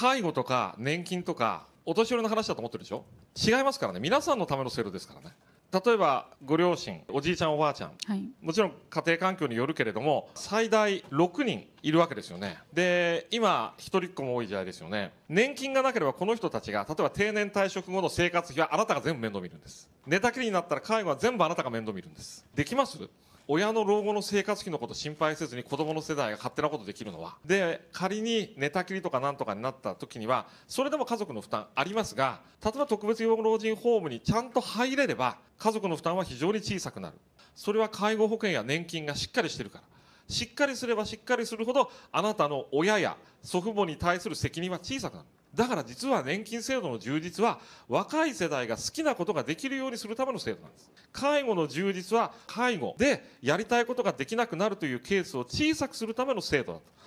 介護とか年金とかお年寄りの話だと思ってるでしょ違いますからね皆さんのための制度ですからね例えばご両親おじいちゃんおばあちゃん、はい、もちろん家庭環境によるけれども最大6人いるわけですよねで今一人っ子も多い時代ですよね年金がなければこの人たちが例えば定年退職後の生活費はあなたが全部面倒見るんです寝たきりになったら介護は全部あなたが面倒見るんですできます親の老後の生活費のこと心配せずに子供の世代が勝手なことできるのはで仮に寝たきりとかなんとかになった時にはそれでも家族の負担ありますが例えば特別養護老人ホームにちゃんと入れれば家族の負担は非常に小さくなるそれは介護保険や年金がしっかりしてるからしっかりすればしっかりするほどあなたの親や祖父母に対する責任は小さくなるだから実は年金制度の充実は若い世代が好きなことができるようにするための制度なんです。介護の充実は介護でやりたいことができなくなるというケースを小さくするための制度だと。